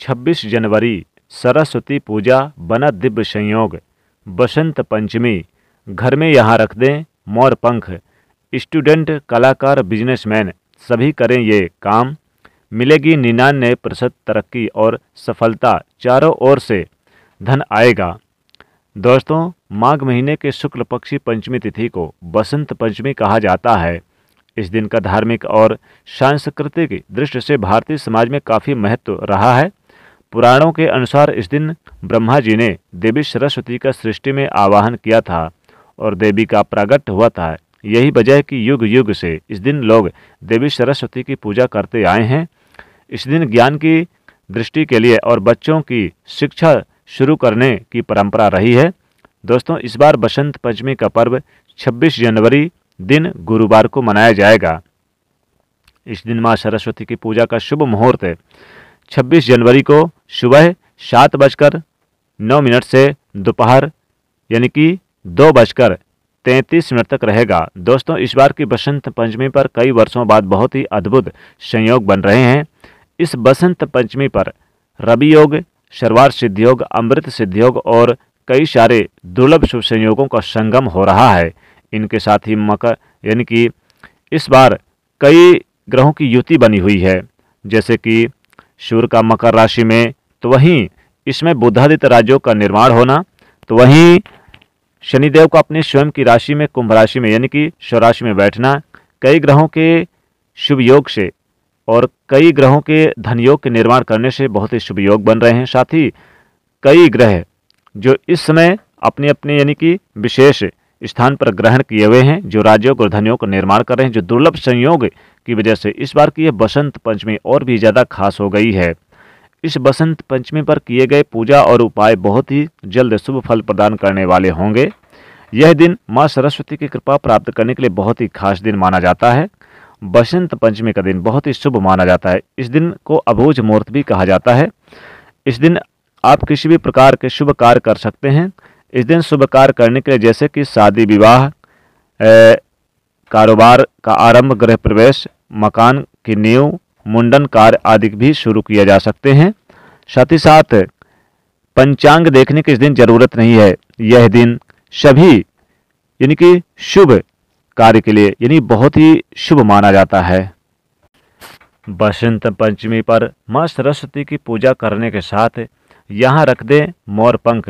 छब्बीस जनवरी सरस्वती पूजा बना दिव्य संयोग बसंत पंचमी घर में यहाँ रख दें मोर पंख स्टूडेंट कलाकार बिजनेसमैन सभी करें ये काम मिलेगी निन्यानवे प्रतिशत तरक्की और सफलता चारों ओर से धन आएगा दोस्तों माघ महीने के शुक्ल पक्षी पंचमी तिथि को बसंत पंचमी कहा जाता है इस दिन का धार्मिक और सांस्कृतिक दृष्टि से भारतीय समाज में काफ़ी महत्व रहा है पुराणों के अनुसार इस दिन ब्रह्मा जी ने देवी सरस्वती का सृष्टि में आवाहन किया था और देवी का प्रागट हुआ था यही वजह है कि युग युग से इस दिन लोग देवी सरस्वती की पूजा करते आए हैं इस दिन ज्ञान की दृष्टि के लिए और बच्चों की शिक्षा शुरू करने की परंपरा रही है दोस्तों इस बार बसंत पंचमी का पर्व 26 जनवरी दिन गुरुवार को मनाया जाएगा इस दिन माँ सरस्वती की पूजा का शुभ मुहूर्त है 26 जनवरी को सुबह सात बजकर नौ मिनट से दोपहर यानी कि दो बजकर तैंतीस मिनट तक रहेगा दोस्तों इस बार की बसंत पंचमी पर कई वर्षों बाद बहुत ही अद्भुत संयोग बन रहे हैं इस बसंत पंचमी पर रवि योग शर्वार सिद्ध योग अमृत सिद्ध योग और कई सारे दुर्लभ शुभ संयोगों का संगम हो रहा है इनके साथ ही मकर यानी कि इस बार कई ग्रहों की युति बनी हुई है जैसे कि सूर्य का मकर राशि में तो वहीं इसमें बुद्धादित्य राज्यों का निर्माण होना तो वहीं शनिदेव का अपने स्वयं की राशि में कुंभ राशि में यानी कि स्वराशि में बैठना कई ग्रहों के शुभ योग से और कई ग्रहों के धन योग के निर्माण करने से बहुत ही शुभ योग बन रहे हैं साथ ही कई ग्रह जो इस समय अपने अपने यानी कि विशेष स्थान पर ग्रहण किए हुए हैं जो राज्यों और धनियों का निर्माण कर रहे हैं जो दुर्लभ संयोग की वजह से इस बार की यह बसंत पंचमी और भी ज़्यादा खास हो गई है इस बसंत पंचमी पर किए गए पूजा और उपाय बहुत ही जल्द शुभ फल प्रदान करने वाले होंगे यह दिन माँ सरस्वती की कृपा प्राप्त करने के लिए बहुत ही खास दिन माना जाता है बसंत पंचमी का दिन बहुत ही शुभ माना जाता है इस दिन को अभोज मुहूर्त भी कहा जाता है इस दिन आप किसी भी प्रकार के शुभ कार्य कर सकते हैं इस दिन शुभ कार्य करने के लिए जैसे कि शादी विवाह कारोबार का आरंभ गृह प्रवेश मकान की नींव मुंडन कार्य आदि भी शुरू किया जा सकते हैं साथ ही साथ पंचांग देखने की इस दिन जरूरत नहीं है यह दिन सभी यानी कि शुभ कार्य के लिए यानी बहुत ही शुभ माना जाता है बसंत पंचमी पर माँ सरस्वती की पूजा करने के साथ यहाँ रख दें मोर पंख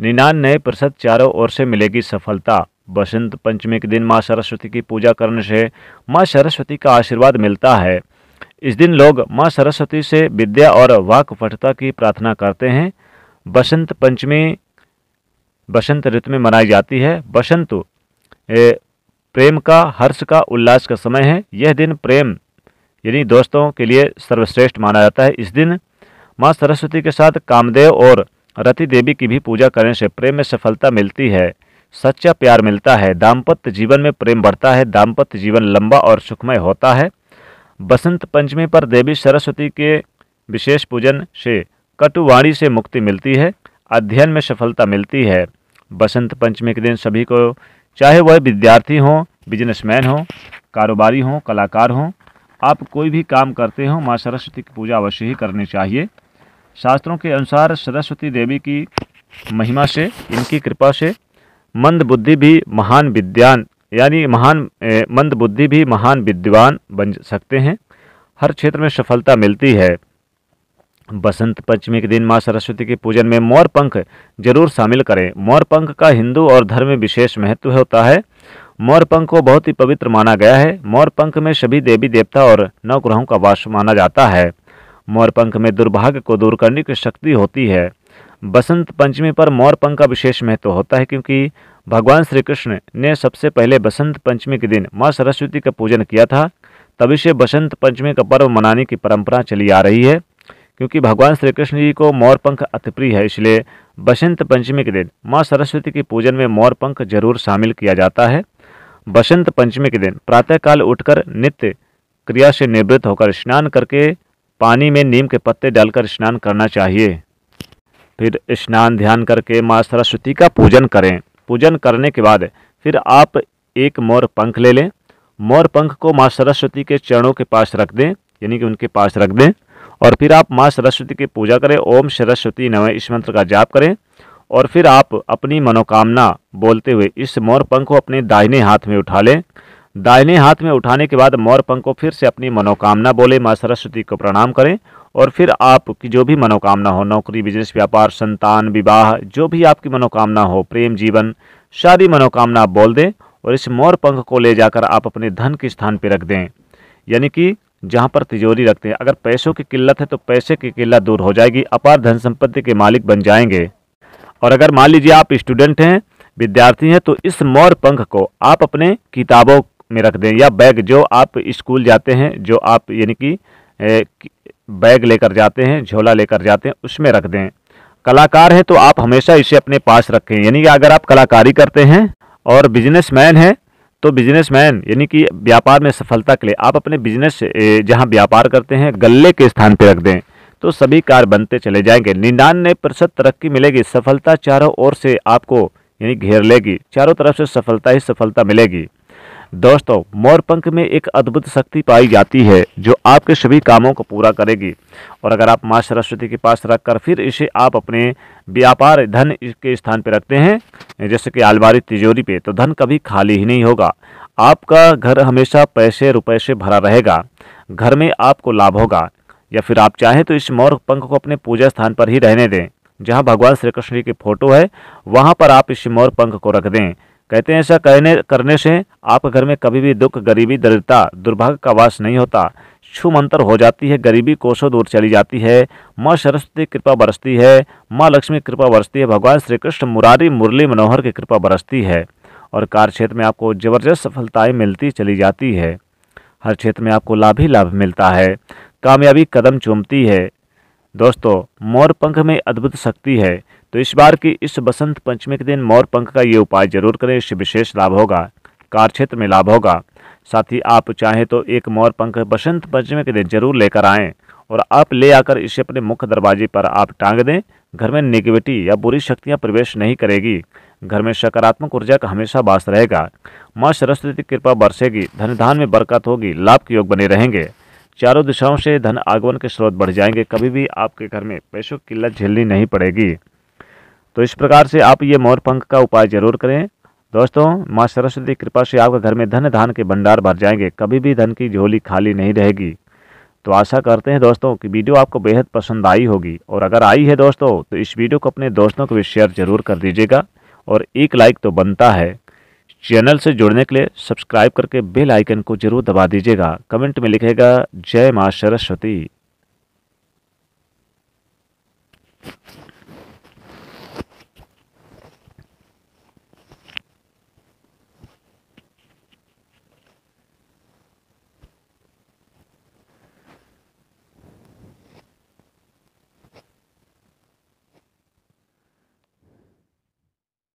निन्यानवे प्रतिशत चारों ओर से मिलेगी सफलता बसंत पंचमी के दिन माँ सरस्वती की पूजा करने से माँ सरस्वती का आशीर्वाद मिलता है इस दिन लोग माँ सरस्वती से विद्या और वाक की प्रार्थना करते हैं बसंत पंचमी बसंत ऋतु में मनाई जाती है बसंत प्रेम का हर्ष का उल्लास का समय है यह दिन प्रेम यानी दोस्तों के लिए सर्वश्रेष्ठ माना जाता है इस दिन माँ सरस्वती के साथ कामदेव और रति देवी की भी पूजा करने से प्रेम में सफलता मिलती है सच्चा प्यार मिलता है दाम्पत्य जीवन में प्रेम बढ़ता है दाम्पत्य जीवन लंबा और सुखमय होता है बसंत पंचमी पर देवी सरस्वती के विशेष पूजन से कटुवाणी से मुक्ति मिलती है अध्ययन में सफलता मिलती है बसंत पंचमी के दिन सभी को चाहे वह विद्यार्थी हों बिजनेसमैन हों कारोबारी हों कलाकार हों आप कोई भी काम करते हो माँ सरस्वती की पूजा अवश्य ही करनी चाहिए शास्त्रों के अनुसार सरस्वती देवी की महिमा से इनकी कृपा से मंद बुद्धि भी महान विद्यान यानी महान मंद बुद्धि भी महान विद्वान बन सकते हैं हर क्षेत्र में सफलता मिलती है बसंत पंचमी के दिन माँ सरस्वती के पूजन में मोर पंख जरूर शामिल करें मोर पंख का हिंदू और धर्म में विशेष महत्व होता है मोर पंख को बहुत ही पवित्र माना गया है मोर पंख में सभी देवी देवता और नौ ग्रहों का वास माना जाता है मोर पंख में दुर्भाग्य को दूर करने की शक्ति होती है बसंत पंचमी पर मोर पंख का विशेष महत्व होता है क्योंकि भगवान श्री कृष्ण ने सबसे पहले बसंत पंचमी के दिन माँ सरस्वती का पूजन किया था तभी से बसंत पंचमी का पर्व मनाने की परंपरा चली आ रही है क्योंकि भगवान श्री कृष्ण जी को मोरपंख अतिप्रिय है इसलिए बसंत पंचमी के दिन माँ सरस्वती के पूजन में मोरपंख जरूर शामिल किया जाता है बसंत पंचमी के दिन प्रातःकाल उठकर नित्य क्रिया से निवृत्त होकर स्नान करके पानी में नीम के पत्ते डालकर स्नान करना चाहिए फिर स्नान ध्यान करके माँ सरस्वती का पूजन करें पूजन करने के बाद फिर आप एक मोर पंख ले लें मोर पंख को माँ सरस्वती के चरणों के पास रख दें यानी कि उनके पास रख दें और फिर आप माँ सरस्वती की पूजा करें ओम सरस्वती नवय इस मंत्र का जाप करें और फिर आप अपनी मनोकामना बोलते हुए इस मोर पंख को अपने दाहिने हाथ में उठा लें दाहिने हाथ में उठाने के बाद मोर पंख को फिर से अपनी मनोकामना बोले माँ सरस्वती को प्रणाम करें और फिर आपकी जो भी मनोकामना हो नौकरी बिजनेस व्यापार संतान विवाह जो भी आपकी मनोकामना हो प्रेम जीवन सारी मनोकामना आप बोल दें और इस मोर पंख को ले जाकर आप अपने धन के स्थान पर रख दें यानी कि जहाँ पर तिजोरी रखते हैं अगर पैसों की किल्लत है तो पैसे की किल्लत दूर हो जाएगी अपार धन संपत्ति के मालिक बन जाएंगे और अगर मान लीजिए आप स्टूडेंट हैं विद्यार्थी हैं तो इस मोर पंख को आप अपने किताबों में रख दें या बैग जो आप स्कूल जाते हैं जो आप यानी कि बैग लेकर जाते हैं झोला लेकर जाते हैं उसमें रख दें कलाकार हैं तो आप हमेशा इसे अपने पास रखें यानी कि अगर आप कलाकारी करते हैं और बिजनेसमैन हैं तो बिजनेसमैन यानी कि व्यापार में सफलता के लिए आप अपने बिजनेस जहां व्यापार करते हैं गले के स्थान पर रख दें तो सभी कार बनते चले जाएंगे निन्यानवे प्रतिशत तरक्की मिलेगी सफलता चारों ओर से आपको यानी घेर लेगी चारों तरफ से सफलता ही सफलता मिलेगी दोस्तों मोर पंख में एक अद्भुत शक्ति पाई जाती है जो आपके सभी कामों को पूरा करेगी और अगर आप माँ सरस्वती के पास रखकर फिर इसे आप अपने व्यापार धन के स्थान पर रखते हैं जैसे कि आलमारी तिजोरी पे तो धन कभी खाली ही नहीं होगा आपका घर हमेशा पैसे रुपए से भरा रहेगा घर में आपको लाभ होगा या फिर आप चाहें तो इस मोर पंख को अपने पूजा स्थान पर ही रहने दें जहाँ भगवान श्री कृष्ण जी की फोटो है वहाँ पर आप इस मोर पंख को रख दें कहते हैं ऐसा कहने करने से आपके घर में कभी भी दुख गरीबी दरिद्रता दुर्भाग्य का वास नहीं होता शुभ अंतर हो जाती है गरीबी कोसों दूर चली जाती है माँ सरस्वती कृपा बरसती है माँ लक्ष्मी कृपा बरसती है भगवान श्री कृष्ण मुरारी मुरली मनोहर की कृपा बरसती है और कार्य क्षेत्र में आपको जबरदस्त सफलताएँ मिलती चली जाती है हर क्षेत्र में आपको लाभ ही लाभ मिलता है कामयाबी कदम चूमती है दोस्तों मोर पंख में अद्भुत शक्ति है तो इस बार की इस बसंत पंचमी के दिन मोर पंख का ये उपाय जरूर करें इससे विशेष लाभ होगा कार क्षेत्र में लाभ होगा साथ ही आप चाहें तो एक मोर पंख बसंत पंचमी के दिन जरूर लेकर आएँ और आप ले आकर इसे अपने मुख्य दरवाजे पर आप टांग दें घर में नेगेटिविटी या बुरी शक्तियाँ प्रवेश नहीं करेगी घर में सकारात्मक ऊर्जा का हमेशा वास रहेगा माँ सरस्वती की कृपा बरसेगी धन धान में बरकत होगी लाभ के योग बने रहेंगे चारों दिशाओं से धन आगमन के स्रोत बढ़ जाएंगे कभी भी आपके घर में पैसों की किल्लत झेलनी नहीं पड़ेगी तो इस प्रकार से आप ये मोरपंख का उपाय जरूर करें दोस्तों माँ सरस्वती कृपा से आपके घर में धन धान के भंडार भर जाएंगे कभी भी धन की झोली खाली नहीं रहेगी तो आशा करते हैं दोस्तों कि वीडियो आपको बेहद पसंद आई होगी और अगर आई है दोस्तों तो इस वीडियो को अपने दोस्तों को भी शेयर जरूर कर दीजिएगा और एक लाइक तो बनता है चैनल से जुड़ने के लिए सब्सक्राइब करके बेल आइकन को जरूर दबा दीजिएगा कमेंट में लिखेगा जय माँ सरस्वती